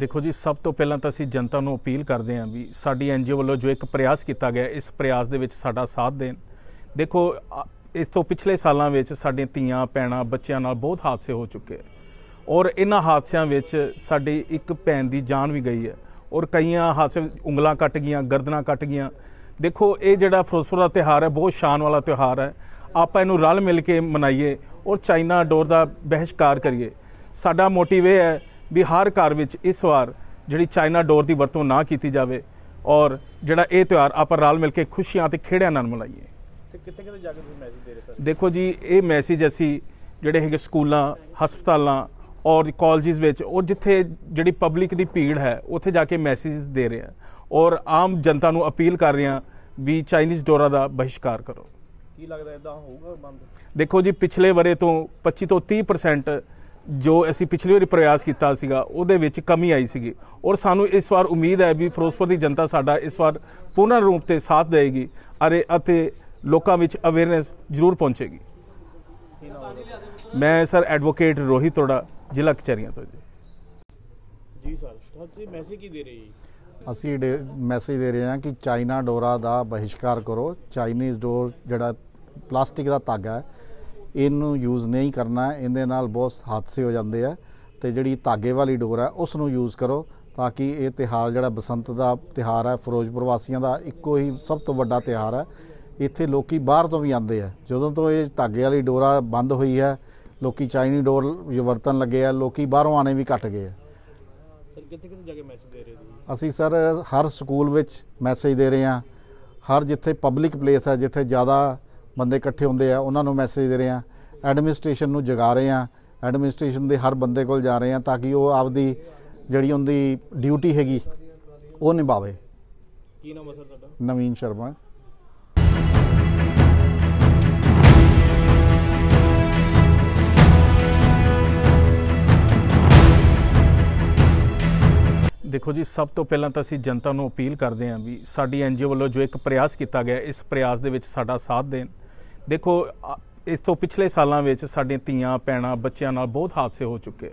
ਦੇਖੋ ਜੀ ਸਭ ਤੋਂ ਪਹਿਲਾਂ ਤਾਂ ਅਸੀਂ ਜਨਤਾ ਨੂੰ ਅਪੀਲ ਕਰਦੇ ਹਾਂ ਵੀ ਸਾਡੀ ਐਨਜੀਓ ਵੱਲੋਂ ਜੋ ਇੱਕ ਪ੍ਰਯਾਸ ਕੀਤਾ ਗਿਆ ਇਸ ਪ੍ਰਯਾਸ ਦੇ ਵਿੱਚ ਸਾਡਾ ਸਾਥ ਦੇਣ ਦੇਖੋ ਇਸ ਤੋਂ ਪਿਛਲੇ ਸਾਲਾਂ ਵਿੱਚ ਸਾਡੇ ਧੀਆਂ ਪੈਣਾ ਬੱਚਿਆਂ ਨਾਲ ਬਹੁਤ ਹਾਦਸੇ ਹੋ ਚੁੱਕੇ ਔਰ ਇਹਨਾਂ ਹਾਦਸਿਆਂ ਵਿੱਚ ਸਾਡੀ ਇੱਕ ਭੈਣ ਦੀ ਜਾਨ ਵੀ ਗਈ ਹੈ ਔਰ ਕਈਆਂ ਹਾਦਸੇ ਉਂਗਲਾਂ ਕੱਟ ਗਈਆਂ ਗਰਦਨਾਂ ਕੱਟ ਗਈਆਂ ਦੇਖੋ ਇਹ ਜਿਹੜਾ ਫਿਰੋਜ਼ਪੁਰ ਦਾ ਤਿਹਾਰ ਹੈ ਬਹੁਤ ਸ਼ਾਨ ਵਾਲਾ ਤਿਹਾਰ ਹੈ ਆਪਾਂ ਇਹਨੂੰ ਰਲ ਮਿਲ ਕੇ ਮਨਾਈਏ ਔਰ ਚਾਈਨਾ ਡੋਰ ਦਾ ਬਹਿਸ਼ਕਾਰ ਕਰੀਏ ਸਾਡਾ ਮੋਟਿਵ ਇਹ ਹੈ ਵੀ ਹਰ ਘਰ ਵਿੱਚ ਇਸ ਵਾਰ ਜਿਹੜੀ ਚਾਈਨਾ ਡੋਰ ਦੀ ਵਰਤੋਂ ਨਾ ਕੀਤੀ ਜਾਵੇ ਔਰ ਜਿਹੜਾ ਇਹ ਤਿਉਹਾਰ ਆਪਾਂ ਰਲ ਮਿਲ ਕੇ ਖੁਸ਼ੀਆਂ ਤੇ ਖੇੜਿਆਂ ਨਾਲ ਮਨਾਈਏ ਤੇ ਕਿੱਥੇ ਕਿੱਥੇ ਜਾ ਕੇ ਤੁਸੀਂ ਮੈਸੇਜ ਦੇ ਰਹੇ ਸਰ ਦੇਖੋ ਜੀ ਇਹ ਮੈਸੇਜ ਅਸੀਂ ਜਿਹੜੇ ਹੈਗੇ ਸਕੂਲਾਂ ਹਸਪਤਾਲਾਂ ਔਰ ਕਾਲਜਿਸ ਵਿੱਚ ਉਹ ਜਿੱਥੇ ਜਿਹੜੀ ਪਬਲਿਕ ਦੀ ਭੀੜ ਹੈ ਉੱਥੇ ਜਾ ਕੇ ਮੈਸੇਜ ਦੇ ਰਹੇ ਆ ਔਰ ਆਮ ਜਨਤਾ ਨੂੰ ਅਪੀਲ ਕਰ ਰਹੇ ਆ ਵੀ ਚਾਈਨੀਜ਼ ਡੋਰਾ ਦਾ ਬਹਿਸ਼ਕਾਰ ਕਰੋ ਕੀ ਲੱਗਦਾ ਇਦਾਂ ਹੋਊਗਾ ਬੰਦ ਦੇਖੋ ਜੀ ਪਿਛਲੇ ਬਰੇ ਤੋਂ 25 ਤੋਂ 30% ਜੋ ਅਸੀਂ ਪਿਛਲੀ ਵਾਰੀ ਪ੍ਰਯਾਸ ਕੀਤਾ ਸੀਗਾ ਉਹਦੇ ਵਿੱਚ ਕਮੀ ਆਈ ਸੀਗੀ ਔਰ ਸਾਨੂੰ ਇਸ ਵਾਰ ਉਮੀਦ ਹੈ ਵੀ ਫਿਰੋਜ਼ਪੁਰ ਦੀ ਜਨਤਾ ਸਾਡਾ ਇਸ ਵਾਰ ਪੂਰਨ ਰੂਪ ਤੇ ਸਾਥ ਦੇਵੇਗੀ ਅਰੇ ਅਤੇ ਲੋਕਾਂ ਵਿੱਚ ਅਵੇਅਰਨੈਸ ਜ਼ਰੂਰ ਪਹੁੰਚੇਗੀ ਮੈਂ ਸਰ ਐਡਵੋਕੇਟ ਰੋਹਿਤ ਤੋੜਾ ਜ਼ਿਲ੍ਹਾ ਕਚਹਿਰੀਆਂ ਤੋਂ ਜੀ ਜੀ ਸਰ ਤੁਸੀਂ ਮੈਸੇਜ ਕੀ ਦੇ ਰਹੇ ਜੀ ਅਸੀਂ ਮੈਸੇਜ ਦੇ ਰਹੇ ਹਾਂ ਕਿ ਚਾਈਨਾ ਡੋਰਾ ਦਾ ਬਹਿਸ਼ਕਾਰ ਕਰੋ ਚਾਈਨੀਜ਼ ਡੋਰ ਜਿਹੜਾ ਪਲਾਸਟਿਕ ਦਾ ਧਾਗਾ ਹੈ ਇਹਨੂੰ ਯੂਜ਼ ਨਹੀਂ ਕਰਨਾ ਇਹਦੇ ਨਾਲ ਬਹੁਤ ਹਾਦਸੇ ਹੋ ਜਾਂਦੇ ਆ ਤੇ ਜਿਹੜੀ ਧਾਗੇ ਵਾਲੀ ਡੋਰ ਹੈ ਉਸ ਨੂੰ ਯੂਜ਼ ਕਰੋ ਤਾਂ ਕਿ ਇਹ ਤਿਹਾਰ ਜਿਹੜਾ ਬਸੰਤ ਦਾ ਤਿਹਾਰ ਹੈ ਫਿਰੋਜ਼ਪੁਰ ਵਾਸੀਆਂ ਦਾ ਇੱਕੋ ਹੀ ਸਭ ਤੋਂ ਵੱਡਾ ਤਿਹਾਰ ਹੈ ਇੱਥੇ ਲੋਕੀ ਬਾਹਰ ਤੋਂ ਵੀ ਆਉਂਦੇ ਆ ਜਦੋਂ ਤੋਂ ਇਹ ਧਾਗੇ ਵਾਲੀ ਡੋਰਾ ਬੰਦ ਹੋਈ ਹੈ ਲੋਕੀ ਚਾਈਨੀ ਡੋਰ ਵਰਤਣ ਲੱਗੇ ਆ ਲੋਕੀ ਬਾਹਰੋਂ ਆਣੇ ਵੀ ਘਟ ਗਏ ਆ ਸਰ ਕਿੱਥੇ ਕਿੱਥੇ ਜਗ੍ਹਾ ਮੈਸੇਜ ਦੇ ਰਹੇ ਤੁਸੀਂ ਅਸੀਂ ਸਰ ਹਰ ਸਕੂਲ ਵਿੱਚ ਮੈਸੇਜ ਦੇ ਰਹੇ ਆ ਹਰ ਜਿੱਥੇ ਪਬਲਿਕ ਪਲੇਸ ਹੈ ਜਿੱਥੇ ਜ਼ਿਆਦਾ ਬੰਦੇ ਇਕੱਠੇ ਹੁੰਦੇ ਆ ਉਹਨਾਂ ਨੂੰ ਮੈਸੇਜ ਦੇ ਰਹੇ ਆ ਐਡਮਿਨਿਸਟ੍ਰੇਸ਼ਨ ਨੂੰ ਜਗਾ ਰਹੇ ਆ ਐਡਮਿਨਿਸਟ੍ਰੇਸ਼ਨ ਦੇ ਹਰ ਬੰਦੇ ਕੋਲ ਜਾ ਰਹੇ ਆ ਤਾਂ ਕਿ ਉਹ ਆਪਦੀ ਜਿਹੜੀ ਉਹਦੀ ਡਿਊਟੀ ਹੈਗੀ ਉਹ ਨਿਭਾਵੇ ਕੀ ਨਾਮ ਹੈ ਸਰ ਤੁਹਾਡਾ ਨਵੀਨ ਸ਼ਰਮਾ ਦੇਖੋ ਜੀ ਸਭ ਤੋਂ ਪਹਿਲਾਂ ਤਾਂ ਅਸੀਂ ਜਨਤਾ ਨੂੰ ਅਪੀਲ ਕਰਦੇ ਆਂ ਵੀ ਸਾਡੀ ਐਨਜੀਓ ਵੱਲੋਂ ਜੋ ਇੱਕ ਪ੍ਰਯਾਸ ਕੀਤਾ ਗਿਆ ਇਸ ਪ੍ਰਯਾਸ ਦੇ ਵਿੱਚ ਸਾਡਾ ਸਾਥ ਦੇਣ ਦੇਖੋ ਇਸ ਤੋਂ ਪਿਛਲੇ ਸਾਲਾਂ ਵਿੱਚ ਸਾਡੇ ਧੀਆਂ ਪੈਣਾ ਬੱਚਿਆਂ ਨਾਲ ਬਹੁਤ ਹਾਦਸੇ ਹੋ ਚੁੱਕੇ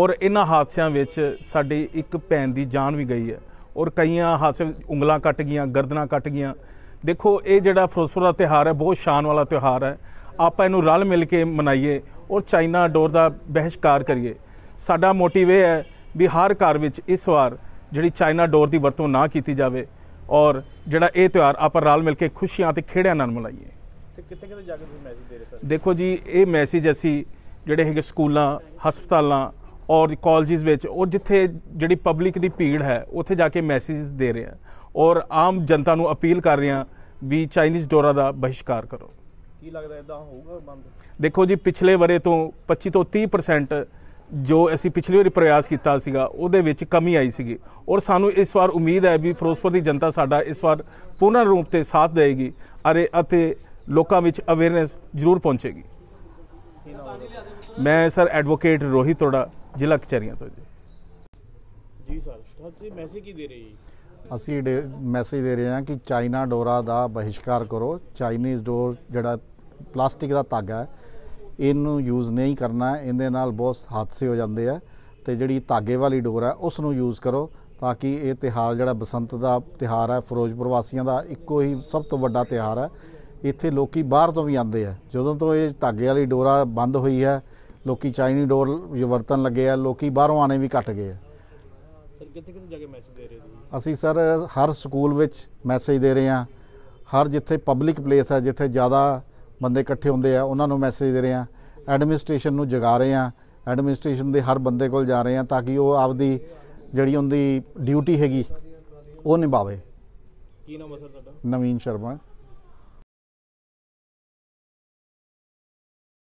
ਔਰ ਇਹਨਾਂ ਹਾਦਸਿਆਂ ਵਿੱਚ ਸਾਡੀ ਇੱਕ ਭੈਣ ਦੀ ਜਾਨ ਵੀ ਗਈ ਹੈ ਔਰ ਕਈਆਂ ਹਾਦਸੇ ਉਂਗਲਾਂ ਕੱਟ ਗਈਆਂ ਗਰਦਨਾਂ ਕੱਟ ਗਈਆਂ ਦੇਖੋ ਇਹ ਜਿਹੜਾ ਫਿਰੋਜ਼ਪੁਰ ਦਾ ਤਿਹਾਰ ਹੈ ਬਹੁਤ ਸ਼ਾਨ ਵਾਲਾ ਤਿਹਾਰ ਹੈ ਆਪਾਂ ਇਹਨੂੰ ਰਲ ਮਿਲ ਕੇ ਮਨਾਈਏ ਔਰ ਚਾਈਨਾ ਡੋਰ ਦਾ ਬਹਿਸ਼ਕਾਰ ਕਰੀਏ ਸਾਡਾ ਮੋਟਿਵ ਇਹ ਹੈ ਵੀ ਹਰ ਘਰ ਵਿੱਚ ਇਸ ਵਾਰ ਜਿਹੜੀ ਚਾਈਨਾ ਡੋਰ ਦੀ ਵਰਤੋਂ ਨਾ ਕੀਤੀ ਜਾਵੇ ਔਰ ਜਿਹੜਾ ਇਹ ਤਿਉਹਾਰ ਆਪਾਂ ਰਲ ਮਿਲ ਕੇ ਖੁਸ਼ੀਆਂ ਤੇ ਖੇੜਿਆਂ ਨਾਲ ਮਨਾਈਏ ਕਿੱਥੇ ਕਿੱਥੇ ਜਾ ਕੇ ਤੁਸੀਂ ਮੈਸੇਜ ਦੇ ਰਹੇ ਸਰ ਦੇਖੋ ਜੀ ਇਹ ਮੈਸੇਜ ਅਸੀਂ ਜਿਹੜੇ ਹੈਗੇ ਸਕੂਲਾਂ ਹਸਪਤਾਲਾਂ ਔਰ ਕਾਲਜਿਸ ਵਿੱਚ ਉਹ ਜਿੱਥੇ ਜਿਹੜੀ ਪਬਲਿਕ ਦੀ ਭੀੜ ਹੈ ਉੱਥੇ ਜਾ ਕੇ ਮੈਸੇजेस ਦੇ ਰਹੇ ਆ ਔਰ ਆਮ ਜਨਤਾ ਨੂੰ ਅਪੀਲ ਕਰ ਰਹੇ ਆ ਵੀ ਚਾਈਨੀਜ਼ ਡੋਰਾ ਦਾ ਬਹਿਸ਼ਕਾਰ ਕਰੋ ਕੀ ਲੱਗਦਾ ਇਦਾਂ ਹੋਊਗਾ ਬੰਦ ਦੇਖੋ ਜੀ ਪਿਛਲੇ ਵਰੇ ਤੋਂ 25 ਤੋਂ 30% ਜੋ ਅਸੀਂ ਪਿਛਲੇ ਵਾਰੀ ਪ੍ਰਯਾਸ ਕੀਤਾ ਸੀਗਾ ਉਹਦੇ ਵਿੱਚ ਕਮੀ ਆਈ ਸੀਗੀ ਔਰ ਸਾਨੂੰ ਇਸ ਵਾਰ ਉਮੀਦ ਹੈ ਵੀ ਫਿਰੋਜ਼ਪੁਰ ਦੀ ਜਨਤਾ ਸਾਡਾ ਇਸ ਵਾਰ ਪੂਰਨ ਰੂਪ ਤੇ ਸਾਥ ਦੇਵੇਗੀ ਅਰੇ ਅਤੇ ਲੋਕਾਂ ਵਿੱਚ ਅਵੇਅਰਨੈਸ ਜ਼ਰੂਰ ਪਹੁੰਚੇਗੀ ਮੈਂ ਸਰ ਐਡਵੋਕੇਟ ਰੋਹਿਤ ਤੋੜਾ ਜ਼ਿਲ੍ਹਾ ਕਚਹਿਰੀਆਂ ਤੋਂ ਜੀ ਜੀ ਸਰ ਤੁਸੀਂ ਮੈਸੇਜ ਕੀ ਦੇ ਰਹੇ ਜੀ ਅਸੀਂ ਮੈਸੇਜ ਦੇ ਰਹੇ ਹਾਂ ਕਿ ਚਾਈਨਾ ਡੋਰਾ ਦਾ ਬਹਿਸ਼ਕਾਰ ਕਰੋ ਚਾਈਨੀਜ਼ ਡੋਰ ਜਿਹੜਾ ਪਲਾਸਟਿਕ ਦਾ ਧਾਗਾ ਹੈ ਇਹਨੂੰ ਯੂਜ਼ ਨਹੀਂ ਕਰਨਾ ਇਹਦੇ ਨਾਲ ਬਹੁਤ ਹਾਦਸੇ ਹੋ ਜਾਂਦੇ ਆ ਤੇ ਜਿਹੜੀ ਧਾਗੇ ਵਾਲੀ ਡੋਰ ਹੈ ਉਸ ਨੂੰ ਯੂਜ਼ ਕਰੋ ਤਾਂ ਕਿ ਇਹ ਤਿਹਾਰ ਜਿਹੜਾ ਬਸੰਤ ਦਾ ਤਿਹਾਰ ਹੈ ਫਿਰੋਜ਼ਪੁਰ ਵਾਸੀਆਂ ਦਾ ਇੱਕੋ ਹੀ ਸਭ ਤੋਂ ਵੱਡਾ ਤਿਹਾਰ ਹੈ ਇੱਥੇ ਲੋਕੀ ਬਾਹਰ ਤੋਂ ਵੀ ਆਉਂਦੇ ਆ ਜਦੋਂ ਤੋਂ ਇਹ ਧਾਗੇ ਵਾਲੀ ਡੋਰਾ ਬੰਦ ਹੋਈ ਹੈ ਲੋਕੀ ਚਾਈਨੀ ਡੋਰ ਵਰਤਨ ਲੱਗੇ ਆ ਲੋਕੀ ਬਾਹਰੋਂ ਆਣੇ ਵੀ ਘਟ ਗਏ ਆ ਸਰ ਕਿੱਥੇ ਕਿੱਥੇ ਜਾ ਕੇ ਮੈਸੇਜ ਦੇ ਰਹੇ ਹੋ ਅਸੀਂ ਸਰ ਹਰ ਸਕੂਲ ਵਿੱਚ ਮੈਸੇਜ ਦੇ ਰਹੇ ਆ ਹਰ ਜਿੱਥੇ ਪਬਲਿਕ ਪਲੇਸ ਆ ਜਿੱਥੇ ਜ਼ਿਆਦਾ ਬੰਦੇ ਇਕੱਠੇ ਹੁੰਦੇ ਆ ਉਹਨਾਂ ਨੂੰ ਮੈਸੇਜ ਦੇ ਰਹੇ ਆ ਐਡਮਿਨਿਸਟ੍ਰੇਸ਼ਨ ਨੂੰ ਜਗਾ ਰਹੇ ਆ ਐਡਮਿਨਿਸਟ੍ਰੇਸ਼ਨ ਦੇ ਹਰ ਬੰਦੇ ਕੋਲ ਜਾ ਰਹੇ ਆ ਤਾਂ ਕਿ ਉਹ ਆਪਦੀ ਜਿਹੜੀ ਉਹਦੀ ਡਿਊਟੀ ਹੈਗੀ ਉਹ ਨਿਭਾਵੇ ਕੀ ਨਾਮ ਹੈ ਸਰ ਤੁਹਾਡਾ ਨਵੀਨ ਸ਼ਰਮਾ